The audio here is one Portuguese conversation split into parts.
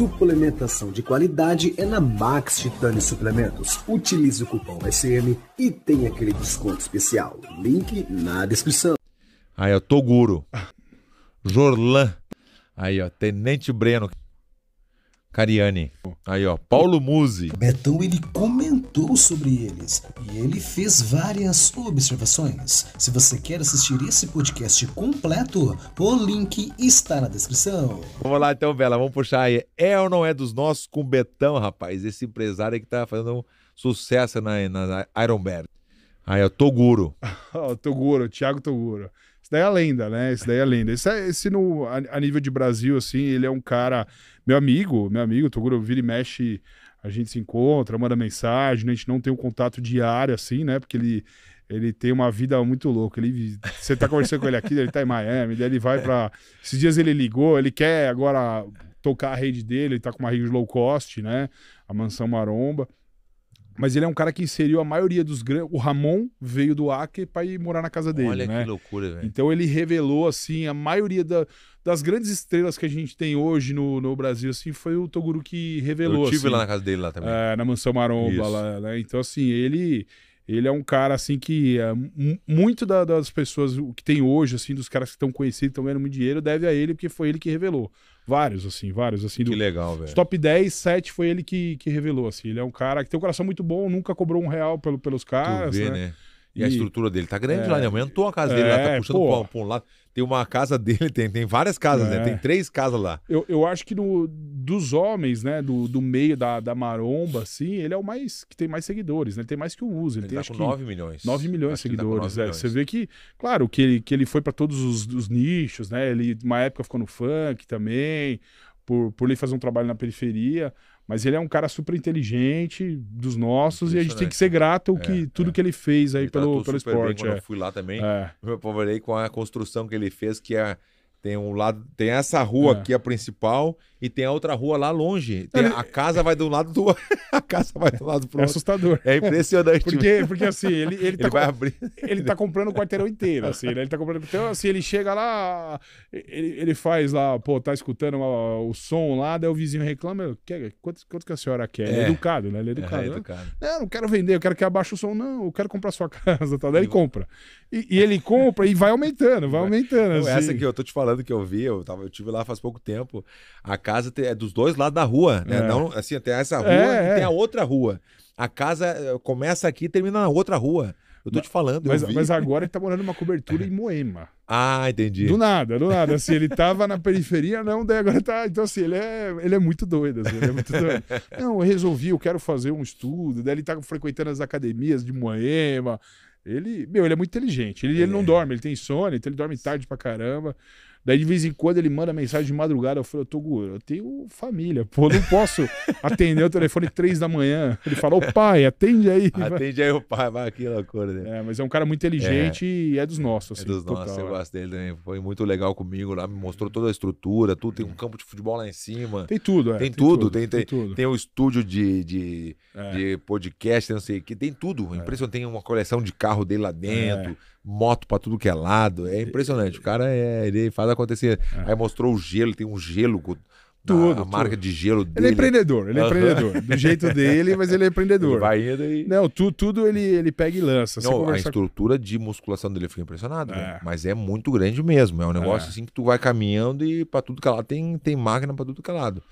Suplementação de qualidade é na Max Titani Suplementos. Utilize o cupom SM e tenha aquele desconto especial. Link na descrição. Aí, ó, Toguro. Jorlan. Aí, ó, Tenente Breno. Cariani. Aí, ó, Paulo Musi. Betão ele comentou sobre eles e ele fez várias observações. Se você quer assistir esse podcast completo, o link está na descrição. Vamos lá então, Bela, vamos puxar aí. É ou não é dos nossos com Betão, rapaz? Esse empresário que tá fazendo um sucesso na, na, Iron Bear. Aí, ó, Toguro. Toguro, Thiago Toguro. Isso daí é lenda, né? Isso daí é lenda. Esse, é, esse no, a, a, nível de Brasil, assim, ele é um cara. Meu amigo, meu amigo, Toguro vira e mexe, a gente se encontra, manda mensagem, né? a gente não tem um contato diário, assim, né? Porque ele, ele tem uma vida muito louca. Ele, você tá conversando com ele aqui, ele tá em Miami, daí ele vai para Esses dias ele ligou, ele quer agora tocar a rede dele, ele tá com uma rede low cost, né? A mansão maromba. Mas ele é um cara que inseriu a maioria dos grandes. O Ramon veio do Acre para ir morar na casa dele. Olha né? que loucura, velho. Então ele revelou, assim, a maioria da... das grandes estrelas que a gente tem hoje no, no Brasil, assim, foi o Toguro que revelou. Eu estive assim, lá na casa dele lá também. É, na Mansão Maromba, lá, né? Então, assim, ele ele é um cara, assim, que é, muito da, das pessoas que tem hoje, assim, dos caras que estão conhecidos, estão ganhando muito dinheiro, deve a ele, porque foi ele que revelou. Vários, assim, vários, assim. Que do, legal, velho. Top 10, 7 foi ele que, que revelou, assim. Ele é um cara que tem um coração muito bom, nunca cobrou um real pelo, pelos caras, vê, né? né? E, a estrutura dele tá grande é, lá, né? Aumentou a casa dele lá, tá é, puxando pô, pra, lado. Tem uma casa dele, tem, tem várias casas, né? é. né? Tem três casas lá. Eu, eu acho que no, dos homens, né, do, do meio da, da maromba, assim, ele é o mais que tem mais seguidores, né? Ele tem mais que o Uso. Ele, ele tem tá acho com que 9 milhões. 9 milhões de tá seguidores. Tá é. milhões. Você vê que, claro, que ele, que ele foi para todos os, os, nichos, né? Ele, uma época, ficou no funk também, por, por ele fazer um trabalho na periferia. Mas ele é um cara super inteligente, dos nossos, e a gente tem que ser grato o que, é, tudo é. que ele fez aí ele pelo, pelo esporte. Bem, é. eu fui lá também, é. eu trabalhei com a construção que ele fez, que é, tem um lado, tem essa rua é. aqui, a principal, e tem a outra rua lá longe. Tem, a casa vai do lado do a casa vai do lado pro É assustador. É impressionante. Porque, porque assim, ele, ele, tá ele vai com... abrir. Ele tá comprando o quarteirão inteiro, assim, né? Ele tá comprando. Então, assim, ele chega lá, ele, ele faz lá, pô, tá escutando o som lá, daí o vizinho reclama, quer, quanto, quanto que a senhora quer? É, é. educado, né? Ele é, é educado. É, educado. Não, não quero vender, eu quero que abaixe o som, não, eu quero comprar sua casa, tá? Daí ele compra. E, e ele compra e vai aumentando, vai aumentando. Assim. Essa que eu tô te falando que eu vi, eu, tava, eu tive lá faz pouco tempo, a casa casa é dos dois lados da rua, né? É. Não, assim, tem essa é, rua é, e tem a outra rua. A casa eh, começa aqui e termina na outra rua. Eu tô te falando, mas, mas, agora ele tá morando numa cobertura em Moema. Ah, entendi. Do nada, do nada. Assim, ele tava na periferia, não, daí agora tá. Então, assim, ele é, ele é muito doido. Assim, ele é muito doido. Não, eu resolvi, eu quero fazer um estudo. Daí ele tá frequentando as academias de Moema. Ele, meu, ele é muito inteligente. Ele, ele, ele não é. dorme, ele tem sono, então ele dorme tarde pra caramba. Daí de vez em quando ele manda mensagem de madrugada. Eu falei, Togu, eu tenho família, pô, não posso atender o telefone três da manhã. Ele fala, ô pai, atende aí. Atende aí o pai, vai aqui, loucura. Né? É, mas é um cara muito inteligente é. e é dos nossos. É assim, é dos total, nossos, eu gosto dele também. Foi muito legal comigo lá, me mostrou toda a estrutura, tudo. Tem um campo de futebol lá em cima. Tem tudo, é. Tem, tem tudo, tudo, tem, tem, tem, tudo. Tem um estúdio de, de, é. de podcast, não sei o que. Tem tudo. É. Impressionante. Tem uma coleção de carro dele lá dentro, moto pra tudo que é lado. É impressionante. O cara é, ele faz nada acontecia. É. Aí mostrou o gelo, tem um gelo. Tudo, a marca de gelo dele. Ele é empreendedor, ele é empreendedor. Do jeito dele, mas ele é empreendedor. Ele vai indo e... Não, tu, tudo ele, ele pega e lança. Não, A estrutura de musculação dele eu impressionado, é. mas é muito grande mesmo. É um negócio é. assim que tu vai caminhando e para tudo que é lado tem, tem máquina para tudo que é lado.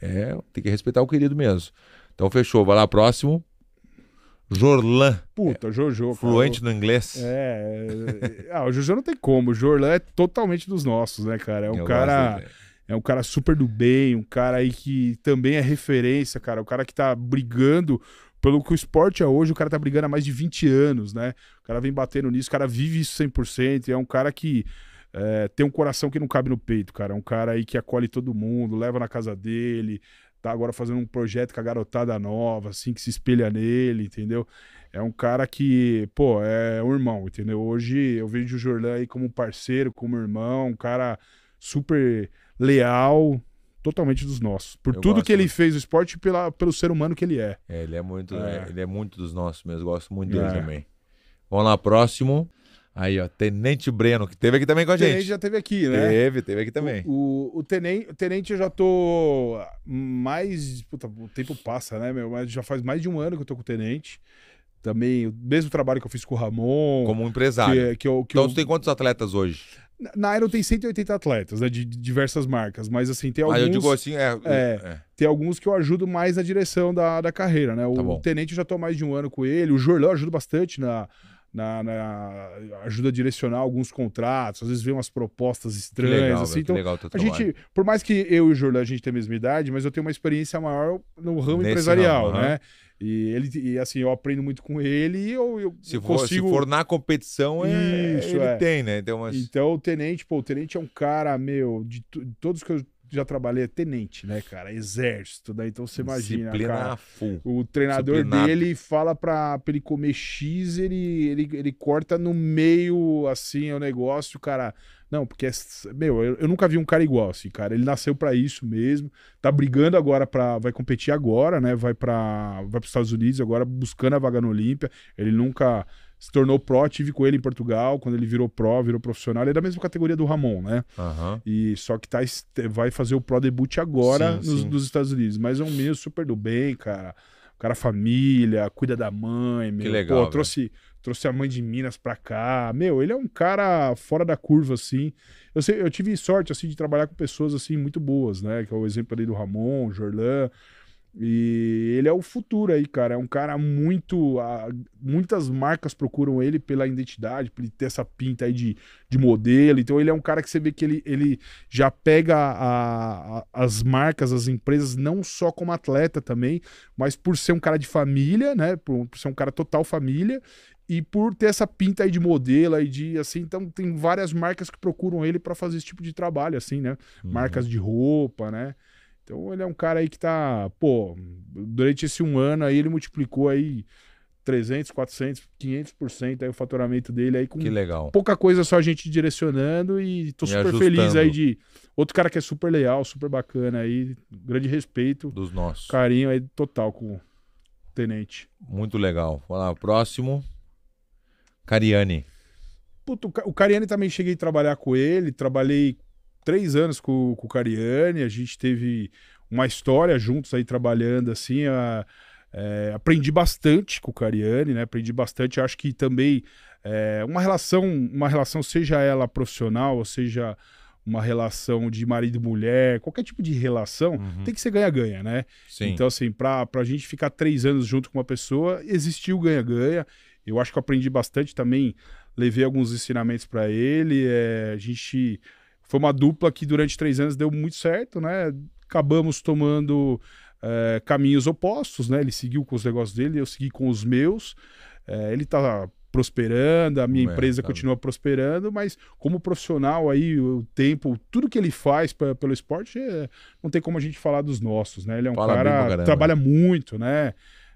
É, tem que respeitar o querido mesmo. Então fechou, vai lá, próximo. Jorlan. Puta, Jojo. Fluente cara. no inglês. É, é, é. ah, o Jojo não tem como. O Jorlan é totalmente dos nossos, né, cara? É um Eu cara. É um cara super do bem, um cara aí que também é referência, cara. O cara que tá brigando pelo que o esporte é hoje, o cara tá brigando há mais de 20 anos, né? O cara vem batendo nisso, o cara vive isso 100%. E é um cara que é, tem um coração que não cabe no peito, cara. É um cara aí que acolhe todo mundo, leva na casa dele, tá agora fazendo um projeto com a garotada nova, assim, que se espelha nele, entendeu? É um cara que, pô, é um irmão, entendeu? Hoje eu vejo o Jordan aí como parceiro, como irmão, um cara super leal, totalmente dos nossos. Por eu tudo gosto, que ele né? fez o esporte pela, pelo ser humano que ele é. É, ele é muito, é. Né? ele é muito dos nossos mesmo, gosto muito dele é. também. Vamos lá, próximo. Aí, ó, Tenente Breno, que teve aqui também com a gente. Tenente já teve aqui, né? Teve, teve aqui também. O, o, o tenente, Tenente eu já tô mais. Puta, o tempo passa, né, meu? Mas já faz mais de um ano que eu tô com o Tenente. Também, o mesmo trabalho que eu fiz com o Ramon. Como um empresário. Que, é, que eu, que então, eu... tem quantos atletas hoje? Na Iron tem 180 atletas, né? De diversas marcas. Mas assim, tem alguns. Ah, eu digo assim, é, é, é. Tem alguns que eu ajudo mais na direção da, da carreira, né? O, tá o Tenente eu já tô mais de um ano com ele. O Jorlão ajuda bastante na, na, na, ajuda a direcionar alguns contratos, às vezes vê umas propostas estranhas, legal, assim. então, legal a gente, por mais que eu e o Jordan a gente tenha a mesma idade, mas eu tenho uma experiência maior no ramo Nesse empresarial, ramo, né? E ele e assim, eu aprendo muito com ele e eu, eu se for, Se for na competição, é, Isso, ele é. tem, né? Então, então o Tenente, pô, o Tenente é um cara, meu, de, de todos que eu já trabalhei é tenente, né, cara? Exército, né? Então você imagina, cara, O treinador dele fala pra, pra ele comer X, ele, ele, ele corta no meio, assim, o negócio, cara. Não, porque, é, meu, eu, eu, nunca vi um cara igual, assim, cara. Ele nasceu para isso mesmo. Tá brigando agora pra. Vai competir agora, né? Vai para vai pros Estados Unidos agora, buscando a vaga no Olímpia. Ele nunca se tornou pró, tive com ele em Portugal, quando ele virou pró, virou profissional, ele é da mesma categoria do Ramon, né? Uhum. E só que tá, vai fazer o pró debut agora sim, nos, sim. nos, Estados Unidos, mas é um mesmo super do bem, cara. O cara família, cuida da mãe, meu. Que legal, Pô, né? trouxe, trouxe a mãe de Minas pra cá. Meu, ele é um cara fora da curva, assim. Eu, sei, eu tive sorte, assim, de trabalhar com pessoas, assim, muito boas, né? Que é o exemplo ali do Ramon, Jorlan e ele é o futuro aí, cara. É um cara muito. A, muitas marcas procuram ele pela identidade, por ele ter essa pinta aí de, de modelo. Então, ele é um cara que você vê que ele, ele já pega a, a, as marcas, as empresas, não só como atleta também, mas por ser um cara de família, né? Por, por ser um cara total família. E por ter essa pinta aí de modelo aí de assim, então tem várias marcas que procuram ele para fazer esse tipo de trabalho, assim, né? Uhum. Marcas de roupa, né? Então ele é um cara aí que tá, pô, durante esse um ano aí ele multiplicou aí 300, 400, 500% aí o faturamento dele aí com que legal. pouca coisa só a gente direcionando e tô super ajustando. feliz aí de outro cara que é super leal, super bacana aí, grande respeito dos nossos. Carinho aí total com o tenente. Muito legal. Vamos lá, próximo. Cariani. Puto, o Cariani também cheguei a trabalhar com ele, trabalhei três anos com, com o Cariani, a gente teve uma história juntos aí trabalhando assim. A, é, aprendi bastante com o Cariani, né? Aprendi bastante. Acho que também é, uma relação, uma relação, seja ela profissional, ou seja uma relação de marido mulher, qualquer tipo de relação, uhum. tem que ser ganha-ganha, né? Sim. Então, assim, para a gente ficar três anos junto com uma pessoa, existiu ganha-ganha. Eu acho que eu aprendi bastante também, levei alguns ensinamentos para ele. É, a gente foi uma dupla que durante três anos deu muito certo, né? Acabamos tomando é, caminhos opostos, né? Ele seguiu com os negócios dele, eu segui com os meus. É, ele tá prosperando, a minha é, empresa tá continua bem. prosperando, mas como profissional aí, o tempo, tudo que ele faz pra, pelo esporte, é, não tem como a gente falar dos nossos, né? Ele é um Fala cara que trabalha muito, né?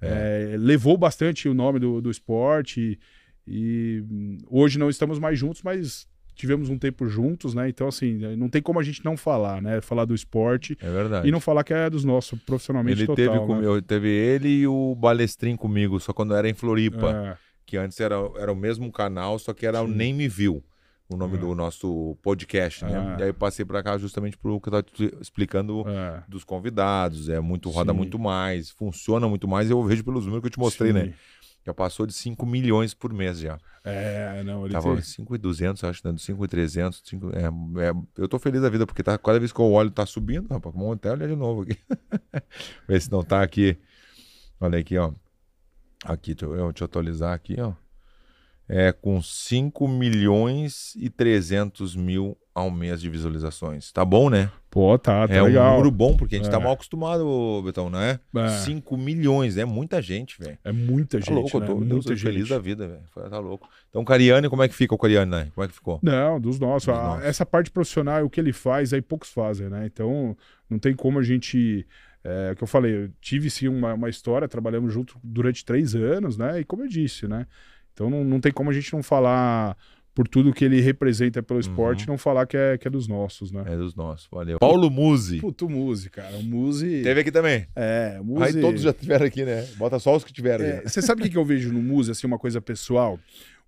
É. É, levou bastante o nome do, do esporte e, e hum, hoje não estamos mais juntos, mas tivemos um tempo juntos, né? Então, assim, não tem como a gente não falar, né? Falar do esporte. É verdade. E não falar que é dos nossos, profissionalmente ele total, Teve, com... né? eu, teve ele e o Balestrin comigo, só quando era em Floripa. É. Que antes era, era o mesmo canal, só que era Sim. o Nem Me Viu. O nome é. do nosso podcast, né? E é. aí eu passei para cá justamente pro que eu tava te explicando é. dos convidados. É muito, roda Sim. muito mais, funciona muito mais. Eu vejo pelos números que eu te mostrei, Sim. né? Já passou de 5 milhões por mês já. É, não, ele Tava 5,200, acho, dando 5,300. 5, é, é, eu tô feliz da vida, porque tá, cada vez que eu olho, tá subindo, rapaz. Como até olhar de novo aqui. Ver se não tá aqui. Olha aqui, ó. Aqui, deixa eu, deixa eu atualizar aqui, ó. É, com 5 milhões e 300 mil a um mês de visualizações. Tá bom, né? Pô, tá, tá É legal. um número bom, porque a gente tá é. tá mal acostumado, Betão, né? É. 5 milhões, é muita gente, velho. É muita tá gente, tá louco, né? eu tô, muita Deus, gente. feliz da vida, velho. Tá louco. Então, Cariani, como é que fica o Cariani, né? Como é que ficou? Não, dos nossos. Dos ah, nossos. Essa parte profissional, o que ele faz, aí poucos fazem, né? Então, não tem como a gente... É, é, o que eu falei, eu tive sim uma, uma história, trabalhamos junto durante três anos, né? E como eu disse, né? Então não, não tem como a gente não falar por tudo que ele representa pelo uhum. esporte, uhum. não falar que é, que é dos nossos, né? É dos nossos, valeu. Paulo Musi. Puto Musi, cara. O Musi. Teve aqui também. É, o Musi. Aí todos já tiveram aqui, né? Bota só os que tiveram. É, você sabe o que, que eu vejo no Musi, assim, uma coisa pessoal?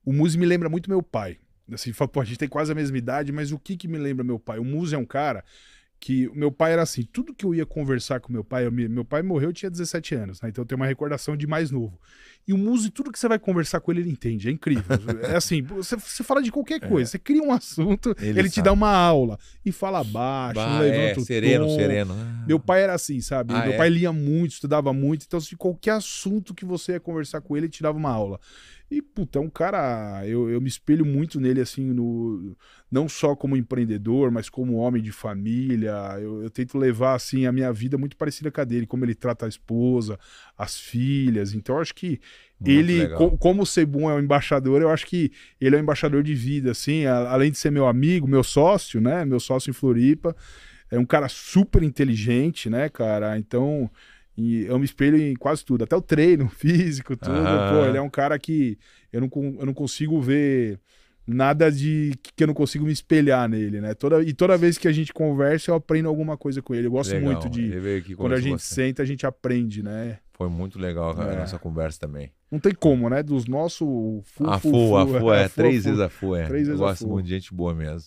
O Musi me lembra muito meu pai. Assim, fala, pô, a gente tem quase a mesma idade, mas o que que me lembra meu pai? O Musi é um cara que meu pai era assim, tudo que eu ia conversar com meu pai, eu, meu pai morreu, eu tinha 17 anos, né? Então eu tenho uma recordação de mais novo. E o Muso, tudo que você vai conversar com ele, ele entende. É incrível. é assim, você, você fala de qualquer é. coisa, é. você cria um assunto, ele, ele te dá uma aula. E fala baixo, bah, levanta é, sereno, tom. sereno. Ah. Meu pai era assim, sabe? Ah, Meu é? pai lia muito, estudava muito. Então, de qualquer assunto que você ia conversar com ele, ele te dava uma aula. E, puta, é um cara. Eu, eu me espelho muito nele, assim, no, não só como empreendedor, mas como homem de família. Eu, eu, tento levar, assim, a minha vida muito parecida com a dele, como ele trata a esposa, as filhas. Então, acho que muito ele, como o Sebum é um embaixador, eu acho que ele é um embaixador de vida, assim, além de ser meu amigo, meu sócio, né? Meu sócio em Floripa. É um cara super inteligente, né, cara? Então, eu me espelho em quase tudo, até o treino físico, tudo. Ah. Pô, ele é um cara que eu não, eu não consigo ver nada de que eu não consigo me espelhar nele, né? Toda, e toda vez que a gente conversa, eu aprendo alguma coisa com ele. Eu gosto Legal. muito de. Quando a gente você. senta, a gente aprende, né? Foi muito legal é. a nossa conversa também. Não tem como, né? Dos nossos. a fu, a fu, é, é. três vezes a fu, é. Três vezes eu gosto muito de gente boa mesmo.